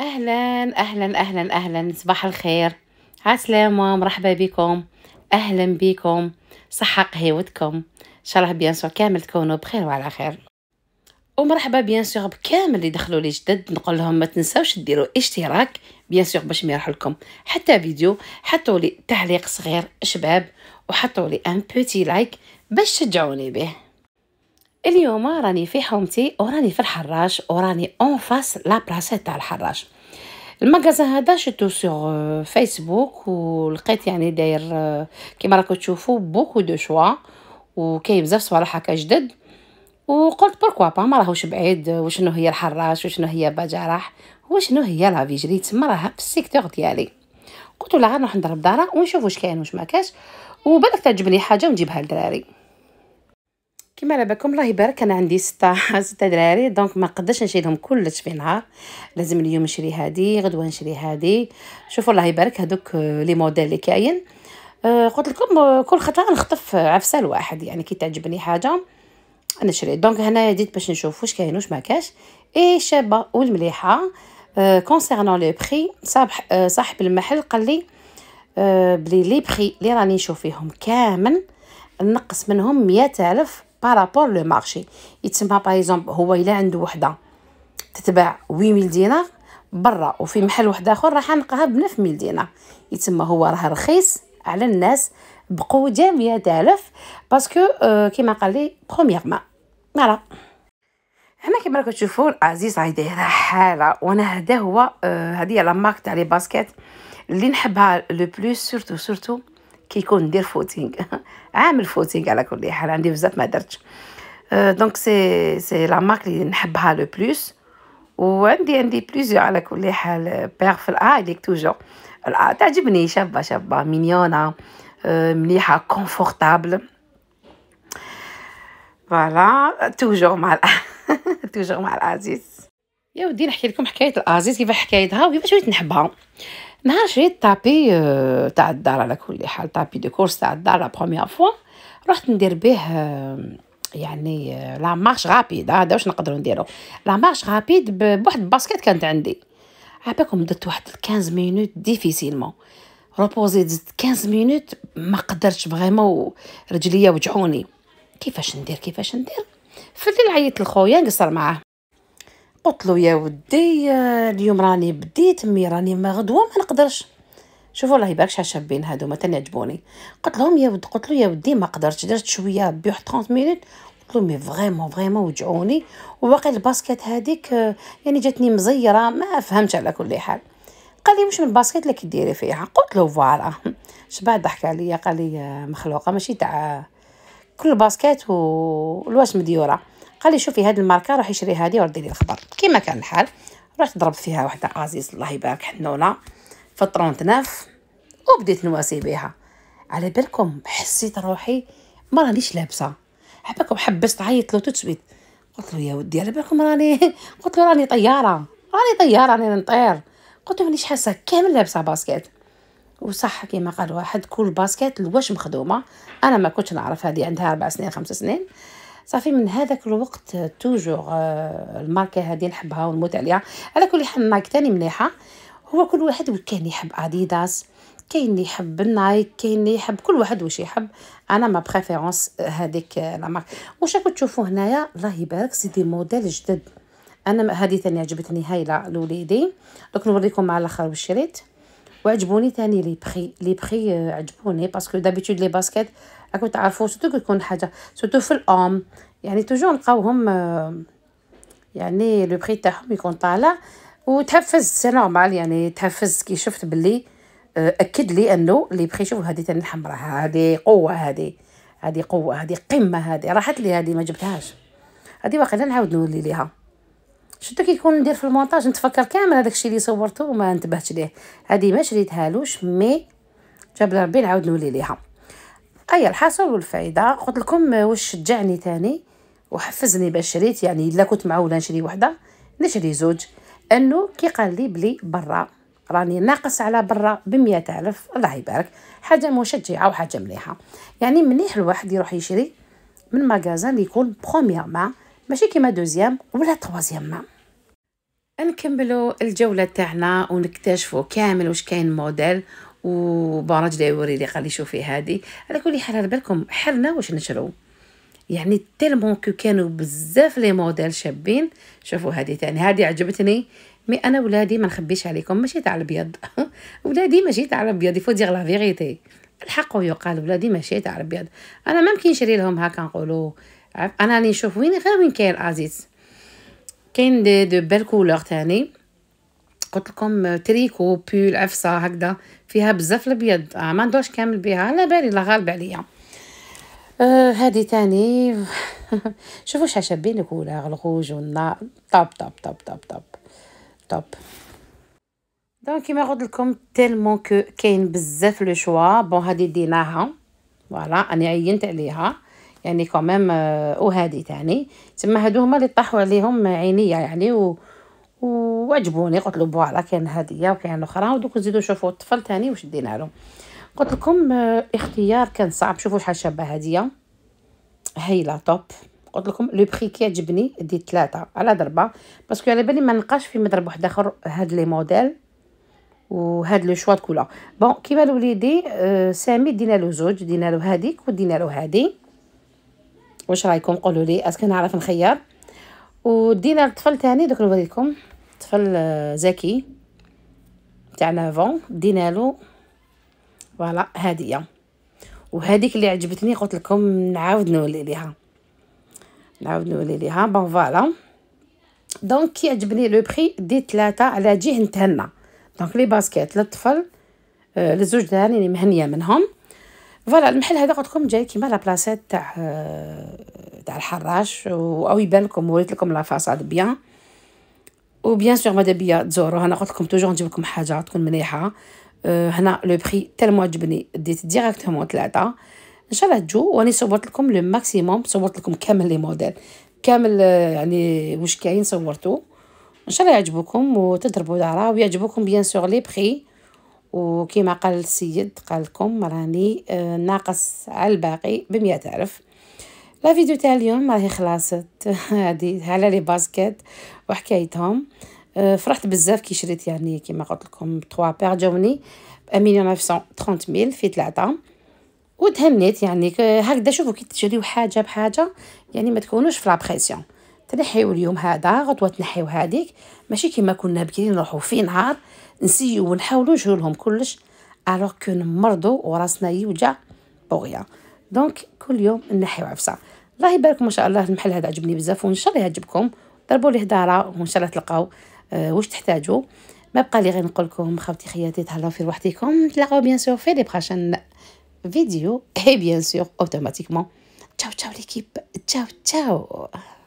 اهلا اهلا اهلا اهلا صباح الخير عسلامة مرحبا بكم اهلا بكم صحة قهيوتكم ان شاء الله بيان سور كامل تكونوا بخير وعلى خير ومرحبا بيان سور بكامل اللي دخلوا لي جدد نقول لهم ما تنساوش ديروا اشتراك بيان سور باش يروح لكم حتى فيديو حطوا لي تعليق صغير شباب وحطوا لي ان بوتي لايك باش تشجعوني به اليوم راني في حومتي وراني في الحراش وراني اون فاس لا بلاصه تاع الحراش المغازا هذا شتو سور فيسبوك ولقيت يعني داير euh, كيما راكم تشوفوا بوكو دو شوا وكاين بزاف صوالح هكا جدد وقلت بوركوا با ما راهوش بعيد وشنو هي الحراش وشنو هي باجراح وشنو هي لا فيجري تما راها في السيكتور ديالي قلت لها نروح نضرب دارا ونشوف واش كاين واش ما كاش وبالك تعجبني حاجه ونجيبها للدراري كما على بالكم الله يبارك انا عندي ستة ستة دراري دونك ما نقدرش نشريهم كلش في نهار لازم اليوم نشري هادي غدوه نشري هادي شوفوا الله يبارك هذوك لي موديل اللي كاين أه، قلت لكم كل خطره نخطف عفسه الواحد يعني كي تعجبني حاجه نشري دونك هنايا ديت باش نشوف واش كاين واش ما كاش اي شابه والمليحه كونسيرنون لو بري صاحب أه، صاحب المحل قال لي أه، بلي لي بري لي راني نشوف فيهم كامل نقص منهم مية ألف بارابور لو مارشي يتسمى باغ اكزومبل هو الا عنده وحده تتباع 8000 دينار برا وفي محل واحد اخر راح حنلقاها ب 9000 دينار يتسمى هو راه رخيص على الناس بقوه 100000 باسكو كيما قال لي برومييرمون فوالا هنا كيما راكم تشوفوا العزيز هاي دايره حاله وانا هذا هو هذه اه لا مارك تاع لي باسكيت اللي نحبها لو بلوس سورتو سورتو كيكون ندير فوتينغ عامل فوتينغ على كل حال عندي بزاف ما درتش دونك سي سي لا مارك اللي نحبها لو بلوس وعندي عندي بليزيو على كل حال بير في الاي ليك توجور تعجبني شابه شابه مينيونه euh, مليحه كونفورتابل فوالا توجور مع توجور مع العزيز يا ودي نحكي لكم حكايه العزيز كيفاش حكايتها وكيفاش وليت نحبها نهار شريت طابي آه، تاع الدار على كل حال طابي دو كورس تاع الدار لا بروميير فوا رحت ندير به آه، يعني آه، لا مارش غابيد هذا واش نقدروا نديرو لا مارش غابيد بواحد الباسكيت كانت عندي عباكم درت واحد 15 مينوت ديفيسيلمون روبوزي زدت 15 مينوت ما قدرتش فريمون رجليا وجعوني كيفاش ندير كيفاش ندير في الليل عيطت لخويا نقصر معاه قلت له يا ودي اليوم راني بديت مي راني ما غدوه ما نقدرش شوفوا الله يبارك شحال شابين هادو ما تنعجبوني قلت لهم يا ود قلت له يا ودي ما قدرتش درت شويه بي 30 مينوت قلت له مي فريمون فريمون وجعوني وباقي الباسكيت هذيك يعني جاتني مزيره ما فهمتش على كل حال قال لي واش من الباسكيت اللي كديري فيها قلت له فوالا شبع ضحك عليا قال لي مخلوقه ماشي تاع كل باسكيت والواش مديوره قال لي شوفي هذه الماركه روحي شري هذه وردي لي الخبر كما كان الحال رحت ضربت فيها وحده عزيز الله يبارك حنونه في 39 وبديت نواسي بها على بالكم حسيت روحي ما رانيش لابسه حباكم حبست عيط له تسويت قلت له يا ودي على بالكم راني قلت له راني طياره راني طياره راني نطير قلت له مانيش حاسه كامل لابسه باسكيت وصح كيما قال واحد كل باسكيت الواش مخدومه انا ما كنتش نعرف هذه عندها اربع سنين خمس سنين صافي من هذاك الوقت توجور آه، الماركه هذه نحبها ونموت عليها على كل حال نايك تاني مليحه هو كل واحد كان يحب اديداس كاين اللي يحب النايك كاين اللي يحب كل واحد واش يحب انا ما بريفيرونس آه، هذيك آه، لا مارك واش راكم تشوفوا هنايا الله يبارك سي دي موديل جدد انا هذه ثاني عجبتني هايله لوليدي دوك نوريكم على الاخر شريت وعجبوني ثاني لي بخي لي بخي عجبوني باسكو دابيتود لي باسكيت راكم تعرفوا سوتو كيكون حاجه سوتو في الام يعني توجور نلقاوهم آه، يعني لو بري تاعهم يكون طالع وتحفز سي نورمال يعني تحفز كي شفت بلي آه، اكد لي انه لي بري شوف هذه تاني الحمراء هذه قوه هذه هذه قوه هذه قمه هذه راحت لي هذه ما جبتهاش هذه واقيلا نعاود نولي ليها شفتو كي يكون ندير في المونتاج نتفكر كامل هذاك الشيء اللي صورته وما انتبهتش ليه هذه ما شريتهالوش مي جاب ربي نعاود نولي ليها اي الحصول والفائده قلت لكم واش شجعني تاني وحفزني باش شريت يعني الا كنت معوله نشري وحده نشري زوج انه كي قال لي بلي برا راني ناقص على برا ب ألف الله يبارك حاجه مشجعه وحاجه مليحه يعني مليح الواحد يروح يشري من مغازان اللي يكون بروميير ما ماشي كيما دوزيام ولا تروازيام ما نكملوا الجوله تاعنا ونكتشفوا كامل واش كاين موديل وبارج لي وري لي قال لي شوفي هذه على كل حال على بالكم حرنا واش نشرو يعني تيلمون كو كانوا بزاف لي موديل شابين شوفوا هذه تاني هذه عجبتني مي انا ولادي ما نخبيش عليكم ماشي تاع الابيض ولادي ماشي تاع الابيض يفو دير لا فيغيتي الحق يقال ولادي ماشي تاع الابيض انا ما يمكن نشري لهم هكا نقولوا انا راني نشوف وين غير وين كاين الازيز كاين دي دو بيل كولور تاني قلت لكم تريكو بول عفصة هكذا فيها بزاف البيض آه ما ندوش كامل بها على بالي لا غالب عليا آه هادي تاني شوفوا شحال شابين الكولاغ الغوج والنار طاب طاب طاب طاب طاب طاب دونك كيما قلت لكم تيلمون كو كاين بزاف لو شوا بون هادي ديناها فوالا انا عينت عليها يعني كوميم آه، وهادي تاني تما هادو هما اللي طاحوا عليهم عينيا يعني و وعجبوني قلت له فوالا كاين هديه وكاين اخرى ودوك نزيدو نشوفو الطفل تاني واش دينا له قلت لكم آه، اختيار كان صعب شوفوا شحال شابه هديه هايله توب قلت لكم لو بري كي عجبني ديت ثلاثه على ضربه باسكو على بالي ما نلقاش في مضرب واحد اخر هاد لي موديل وهاد لو شوا دكولا بون كيما لوليدي آه، سامي دينا له زوج دينا له هذيك ودينا له هادي واش رايكم قولوا لي اسكو نعرف نخير ودينا الطفل تاني دوك نوريكم الطفل زكي آه، تاع لافون دينا له فوالا هديه وهذيك اللي عجبتني قلت لكم نعاود نولي ليها نعاود نولي ليها بون فوالا دونك كي عجبني لو بري ديت ثلاثه على جهه نتهنى دونك لي باسكيت للطفل آه، لزوج دار يعني مهنيه منهم فوالا المحل هذا قلت لكم جاي كيما لا بلاصيت تاع آه، تاع الحراش او يبان لكم وريت لكم لا فاصاد بيان وبيان سور ماذا بيا تزورو انا قلت لكم توجور نجيب لكم حاجه تكون مليحه أه هنا لو بري تالمو عجبني ديت ديريكتومون ثلاثه ان شاء الله تجو واني صورت لكم لو ماكسيموم صورت لكم كامل لي موديل كامل يعني واش كاين صورتو ان شاء الله يعجبكم وتضربوا دارا ويعجبكم بيان سور لي بري وكيما قال السيد قال لكم راني ناقص على الباقي ب ألف لا فيديو تاع اليوم راهي خلاصت هادي على لي باسكيت وحكايتهم أه، فرحت بزاف كي شريت يعني كيما قلت لكم 3 بير جوني ب 1930 في ثلاثه وتهنيت يعني هكذا شوفوا كي تشريو حاجه بحاجه يعني ما تكونوش في لابريسيون تنحيو اليوم هذا غدوه تنحيو هذيك ماشي كيما كنا بكري نروحو في نهار نسيو ونحاولو نجهولهم كلش الوغ كو نمرضو وراسنا يوجع بغيا دونك كل يوم نحيو عفسه الله يبارك ما شاء الله المحل هذا عجبني بزاف وان شاء الله يعجبكم ضربوا ليه داره وان شاء الله تلقاو أه واش تحتاجوا ما بقى لي غير نقول لكم خاوتي خياتي تهلاو في روحتكم نتلاقاو بيان سور في لي بروشين فيديو اي بيان سور اوتوماتيكمون تشاو تشاو ليكيب تشاو تشاو